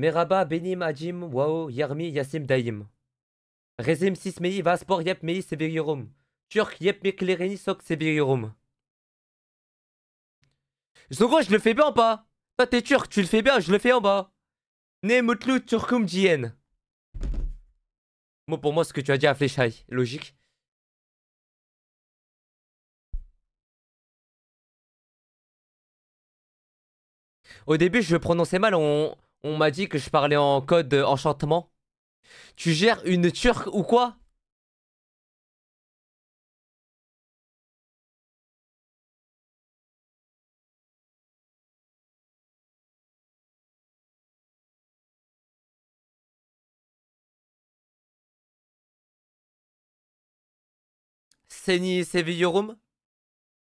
Meraba, Benim, Adjim, Wao, Yarmi, Yassim, Daim. Rezim, Sismei, Vaspor, Mei, seviyorum. Turk, yep, meklereni Sok, Severiorum. Zogo, je le fais bien en bas. Toi, t'es turc, tu le fais bien, je le fais en bas. Ne Mutlu, Turkum, Jien. Moi, pour moi, ce que tu as dit à Fleshai, logique. Au début, je prononçais mal, on, on m'a dit que je parlais en code enchantement. Tu gères une turque ou quoi Seni Sevillorum